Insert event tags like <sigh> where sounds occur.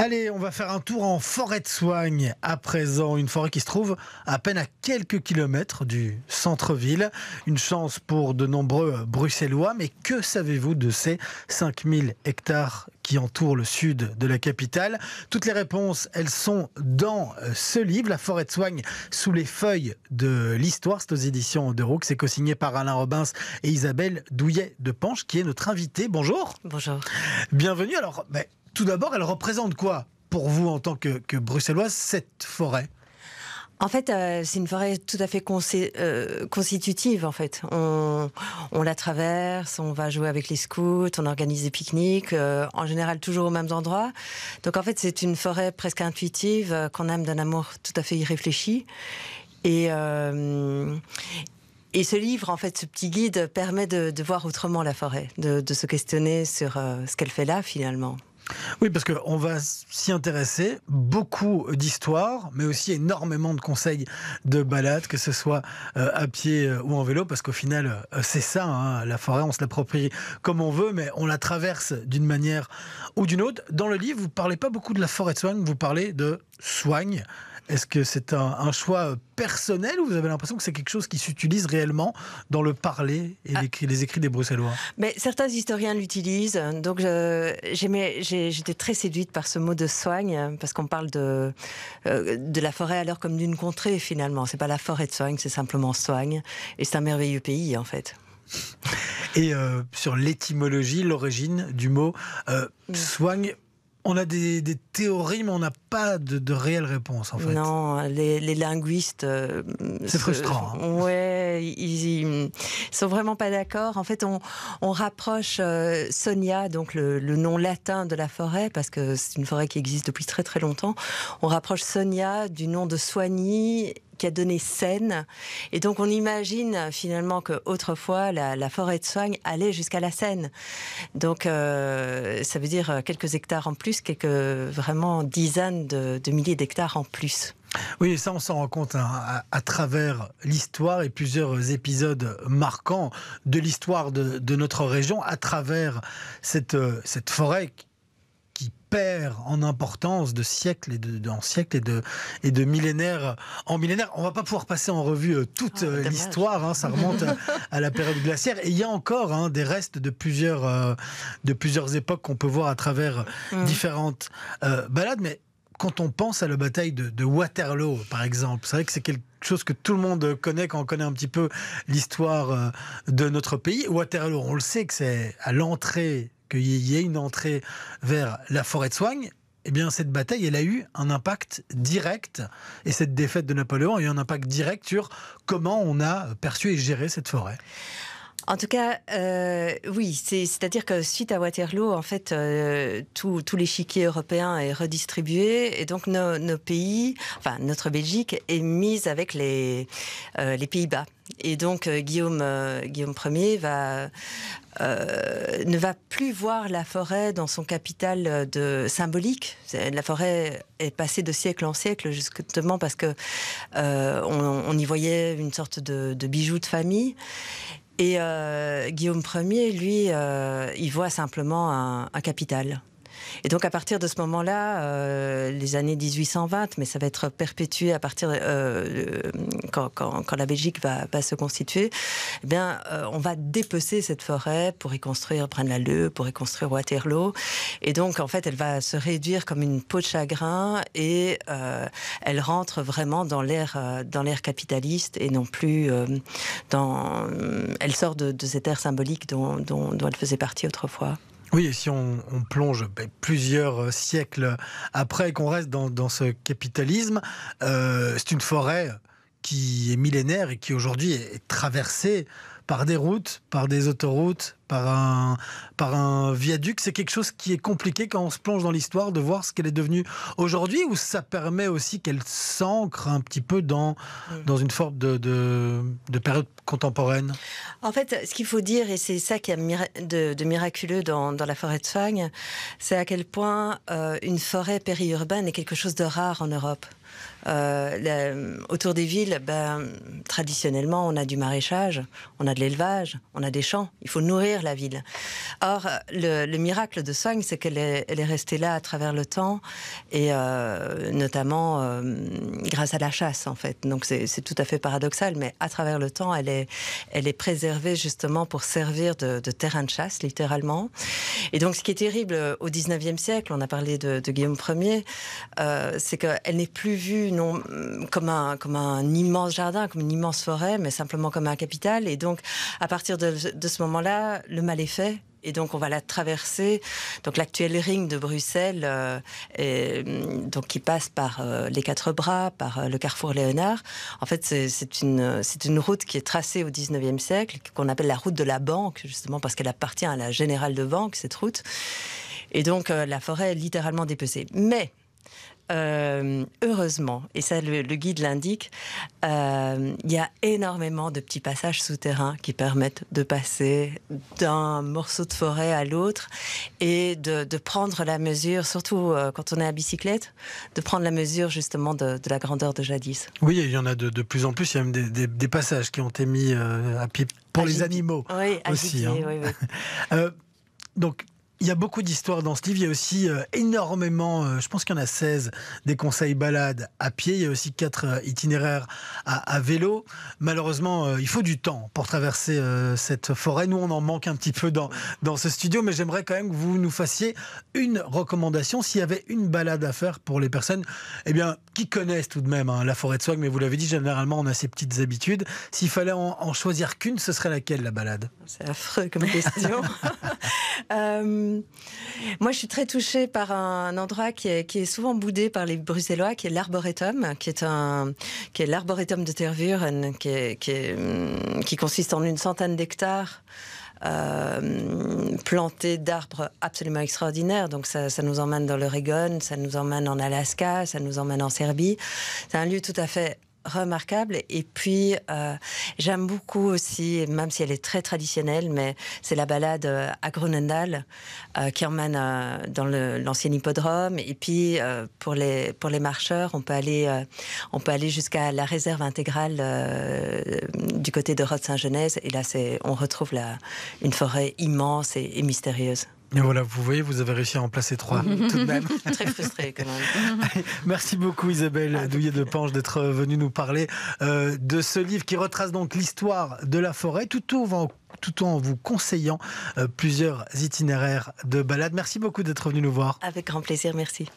Allez, on va faire un tour en forêt de soigne à présent. Une forêt qui se trouve à peine à quelques kilomètres du centre-ville. Une chance pour de nombreux Bruxellois. Mais que savez-vous de ces 5000 hectares qui entourent le sud de la capitale Toutes les réponses, elles sont dans ce livre, La forêt de soigne sous les feuilles de l'histoire. C'est aux éditions de Roux. C'est co-signé par Alain Robins et Isabelle Douillet de Panche, qui est notre invitée. Bonjour. Bonjour. Bienvenue. Alors, ben, tout d'abord, elle représente quoi pour vous en tant que, bruxelloise cette forêt en fait, euh, c'est une forêt tout à fait euh, constitutive. En fait, on, la traverse, on va jouer avec les scouts, on organise des pique-niques, euh, en général toujours aux mêmes endroits. Donc, en fait, c'est une forêt presque intuitive qu'on aime d'un amour tout à fait irréfléchi. Et ce livre, en fait, ce petit guide permet de, voir autrement la forêt, de se questionner sur ce qu'elle fait là, finalement. Oui, parce qu'on va s'y intéresser, beaucoup d'histoires, mais aussi énormément de conseils de balade, que ce soit euh, à pied euh, ou en vélo, parce qu'au final, euh, c'est ça, hein, la forêt, on se l'approprie comme on veut, mais on la traverse d'une manière ou d'une autre. Dans le livre, vous ne parlez pas beaucoup de la forêt de soigne, vous parlez de soigne. Est-ce que c'est un, un choix personnel ou vous avez l'impression que c'est quelque chose qui s'utilise réellement dans le parler et ah. les, écrits des Bruxellois Mais certains historiens l'utilisent. Donc j'étais très séduite par ce mot de soigne parce qu'on parle de, euh, la forêt alors comme d'une contrée finalement. C'est pas la forêt de soigne, c'est simplement soigne. Et c'est un merveilleux pays en fait. Et euh, sur l'étymologie, l'origine du mot euh, mm. soigne on a des, théories, mais on n'a pas de, réelles réponses, en fait. Non, les, linguistes. Euh, c'est frustrant. Hein. Ouais, ils, sont vraiment pas d'accord. En fait, on, rapproche euh, Sonia, donc le, nom latin de la forêt, parce que c'est une forêt qui existe depuis très très longtemps. On rapproche Sonia du nom de Soigny qui a donné Seine. Et donc on imagine finalement que autrefois la, forêt de soigne allait jusqu'à la Seine. Donc euh, ça veut dire quelques hectares en plus, quelques vraiment dizaines de, milliers d'hectares en plus. Oui, ça on s'en rend compte hein, à, travers l'histoire et plusieurs épisodes marquants de l'histoire de, de, notre région, à travers cette, euh, cette forêt qui perd en importance de siècles et de, en siècles et de, et de millénaires en millénaires. On va pas pouvoir passer en revue euh, toute ah, euh, l'histoire, hein, ça remonte <laughs> à, la période glaciaire. Et il y a encore hein, des restes de plusieurs, euh, de plusieurs époques qu'on peut voir à travers mm. différentes balades. Mais quand on pense à la bataille de, de Waterloo, par exemple, c'est vrai que c'est quelque chose que tout le monde connaît quand on connaît un petit peu l'histoire de notre pays. Waterloo, on le sait que c'est à l'entrée qu'il y ait une entrée vers la forêt de soigne, eh bien, cette bataille, elle a eu un impact direct, et cette défaite de Napoléon a eu un impact direct sur comment on a perçu et géré cette forêt. En tout cas, euh, oui, c'est-à-dire que suite à Waterloo, en fait, euh, tout, l'échiquier européen est redistribué et donc nos, pays, enfin notre Belgique est mise avec les, euh, les Pays-Bas. Et donc Guillaume, Guillaume Ier va, ne va plus voir la forêt dans son capital de symbolique. La forêt est passée de siècle en siècle justement parce que on, y voyait une sorte de, de bijou de famille. Et euh, Guillaume Ier, lui, euh, il voit simplement un, un capital. Et donc à partir de ce moment-là, euh, les années 1820, mais ça va être perpétué à partir euh, quand, quand, quand, la Belgique va, va se constituer, eh bien euh, on va dépecer cette forêt pour y construire la lalleud pour y construire Waterloo. Et donc en fait, elle va se réduire comme une peau de chagrin et euh, elle rentre vraiment dans l'ère euh, dans l'ère capitaliste et non plus dans elle sort de, de cette ère symbolique dont, dont, dont elle faisait partie autrefois. Oui, et si on, plonge ben, plusieurs euh, siècles après, qu'on reste dans, ce capitalisme, euh, c'est une forêt qui est millénaire et qui aujourd'hui est traversée par des routes, par des autoroutes, par un, viaduc. C'est quelque chose qui est compliqué quand on se plonge dans l'histoire de voir ce qu'elle est devenue aujourd'hui ou ça permet aussi qu'elle s'ancre un petit peu dans, une forme de, période contemporaine En fait, ce qu'il faut dire, et c'est ça qui est de, miraculeux dans, la forêt de Fagne, c'est à quel point euh, une forêt périurbaine est quelque chose de rare en Europe. Euh, autour des villes, ben, traditionnellement, on a du maraîchage, on a de l'élevage, on a des champs. Il faut nourrir la ville. Or, le, miracle de Soigne, c'est qu'elle est, elle est, restée là à travers le temps, et euh, notamment euh, grâce à la chasse, en fait. Donc, c'est tout à fait paradoxal, mais à travers le temps, elle est, elle est préservée justement pour servir de, terrain de chasse, littéralement. Et donc, ce qui est terrible au 19e siècle, on a parlé de, Guillaume Ier, c'est qu'elle n'est plus vu non comme un comme un immense jardin, comme une immense forêt, mais simplement comme un capital. Et donc, à partir de, ce moment-là, le mal est fait et donc on va la traverser. Donc l'actuel ring de Bruxelles, euh, mm, donc qui passe par euh, les quatre bras, par euh, le carrefour Léonard. En fait, c'est une c'est une route qui est tracée au 19e siècle, qu'on appelle la route de la banque justement parce qu'elle appartient à la générale de banque cette route. Et donc la forêt est littéralement dépecée. Mais euh, heureusement, et ça le, guide l'indique, euh, il y a énormément de petits passages souterrains qui permettent de passer d'un morceau de forêt à l'autre et de, prendre la mesure, surtout euh, quand on est à bicyclette, de prendre la mesure justement de, la grandeur de jadis. Oui, il y en a de, de plus en plus, il y a même des, passages qui ont été mis à pied pour les animaux oui, aussi. Hein. <laughs> donc il y a beaucoup d'histoires dans ce livre. Il y a aussi euh, énormément, euh, je pense qu'il y en a 16, des conseils balades à pied. Il y a aussi quatre euh, itinéraires à, vélo. Malheureusement, il faut du temps pour traverser cette forêt. Nous, on en manque un petit peu dans, dans ce studio, mais j'aimerais quand même que vous nous fassiez une recommandation. S'il y avait une balade à faire pour les personnes eh bien, qui connaissent tout de même hein, la forêt de Swag mais vous l'avez dit, généralement, on a ses petites habitudes. S'il fallait en, en choisir qu'une, ce serait laquelle la balade C'est affreux comme question. <laughs> moi, je suis très touchée par un endroit qui est, souvent boudé par les Bruxellois, qui est l'arboretum, qui est un, qui est l'arboretum de Tervuren, qui, qui, hum, qui consiste en une centaine d'hectares. Euh, plantés planté d'arbres absolument extraordinaires. Donc ça, ça, nous emmène dans l'Oregon, ça nous emmène en Alaska, ça nous emmène en Serbie. C'est un lieu tout à fait remarquable. Et puis, euh, j'aime beaucoup aussi, même si elle est très traditionnelle, mais c'est la balade euh, à Grunendal euh, qui emmène dans l'ancien hippodrome. Et puis, pour, les, pour les marcheurs, on peut aller, on peut aller jusqu'à la réserve intégrale du côté de rode saint genèse Et là, on retrouve la, une forêt immense et mystérieuse voilà, vous voyez, vous avez réussi à en placer trois, <laughs> tout de même. <laughs> Très frustré, quand même. <laughs> Merci beaucoup, Isabelle Douillet de Panche, d'être venue nous parler euh, de ce livre qui retrace donc l'histoire de la forêt, tout en, tout en vous conseillant euh, plusieurs itinéraires de balade. Merci beaucoup d'être venue nous voir. Avec grand plaisir, merci.